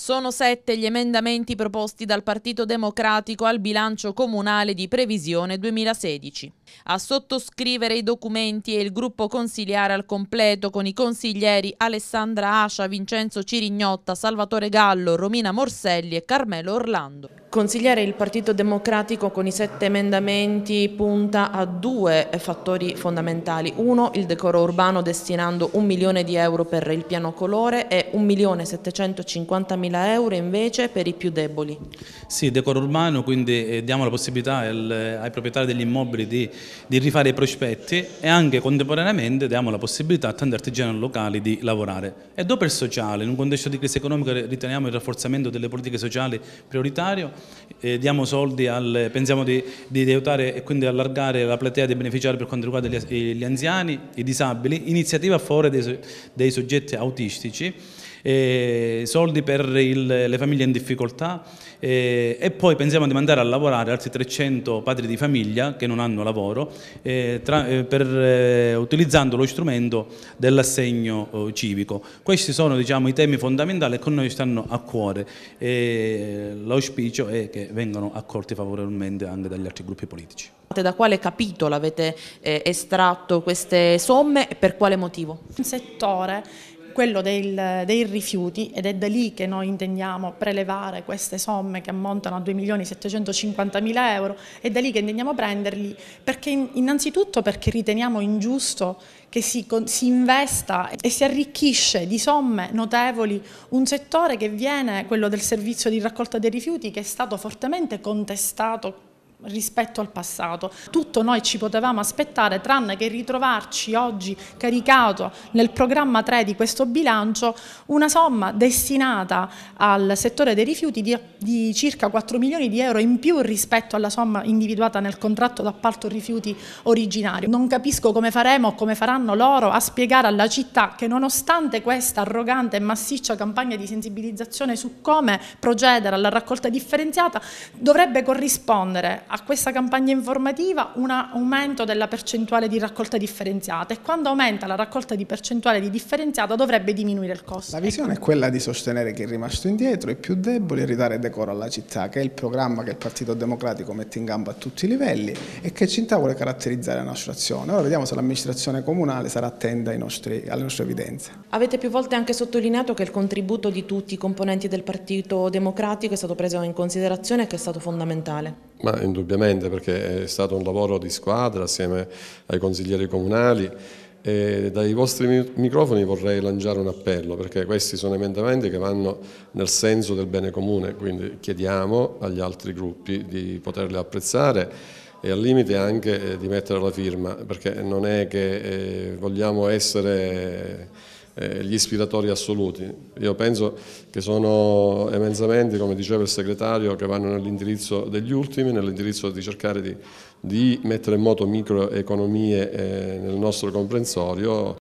Sono sette gli emendamenti proposti dal Partito Democratico al bilancio comunale di previsione 2016. A sottoscrivere i documenti è il gruppo consigliare al completo con i consiglieri Alessandra Ascia, Vincenzo Cirignotta, Salvatore Gallo, Romina Morselli e Carmelo Orlando. Consigliare il Partito Democratico con i sette emendamenti punta a due fattori fondamentali. Uno, il decoro urbano destinando un milione di euro per il piano colore e un milione 1.750.000 euro invece per i più deboli. Sì, decoro urbano, quindi eh, diamo la possibilità eh, ai proprietari degli immobili di, di, rifare i prospetti e anche contemporaneamente diamo la possibilità a tanti artigiani locali di lavorare. E dopo il sociale, in un contesto di crisi economica riteniamo il rafforzamento delle politiche sociali prioritario, eh, diamo soldi, al, pensiamo di, di aiutare e quindi allargare la platea dei beneficiari per quanto riguarda gli, gli anziani, i disabili, iniziativa a favore dei, dei soggetti autistici eh, soldi per il, le famiglie in difficoltà eh, e poi pensiamo di mandare a lavorare altri 300 padri di famiglia che non hanno lavoro eh, tra, eh, per, eh, utilizzando lo strumento dell'assegno eh, civico. Questi sono diciamo, i temi fondamentali che con noi stanno a cuore e l'auspicio è che vengano accolti favorevolmente anche dagli altri gruppi politici. Da quale capitolo avete estratto queste somme e per quale motivo? Un settore quello del, dei rifiuti ed è da lì che noi intendiamo prelevare queste somme che ammontano a 2.750.000 euro, è da lì che intendiamo prenderli perché innanzitutto perché riteniamo ingiusto che si, si investa e si arricchisce di somme notevoli un settore che viene, quello del servizio di raccolta dei rifiuti, che è stato fortemente contestato rispetto al passato. Tutto noi ci potevamo aspettare tranne che ritrovarci oggi caricato nel programma 3 di questo bilancio una somma destinata al settore dei rifiuti di, di circa 4 milioni di euro in più rispetto alla somma individuata nel contratto d'appalto rifiuti originario. Non capisco come faremo o come faranno loro a spiegare alla città che nonostante questa arrogante e massiccia campagna di sensibilizzazione su come procedere alla raccolta differenziata dovrebbe corrispondere a questa campagna informativa un aumento della percentuale di raccolta differenziata e quando aumenta la raccolta di percentuale di differenziata dovrebbe diminuire il costo. La visione è quella di sostenere chi è rimasto indietro, i più deboli e ridare decoro alla città, che è il programma che il Partito Democratico mette in gambo a tutti i livelli e che Cinta vuole caratterizzare la nostra azione. Ora vediamo se l'amministrazione comunale sarà attenta nostri, alle nostre evidenze. Avete più volte anche sottolineato che il contributo di tutti i componenti del Partito Democratico è stato preso in considerazione e che è stato fondamentale. Ma in indubbiamente perché è stato un lavoro di squadra assieme ai consiglieri comunali. E dai vostri microfoni vorrei lanciare un appello perché questi sono emendamenti che vanno nel senso del bene comune, quindi chiediamo agli altri gruppi di poterli apprezzare e al limite anche eh, di mettere la firma perché non è che eh, vogliamo essere eh, gli ispiratori assoluti. Io penso che sono emendamenti, come diceva il segretario, che vanno nell'indirizzo degli ultimi, nell'indirizzo di cercare di, di, mettere in moto microeconomie eh, nel nostro comprensorio.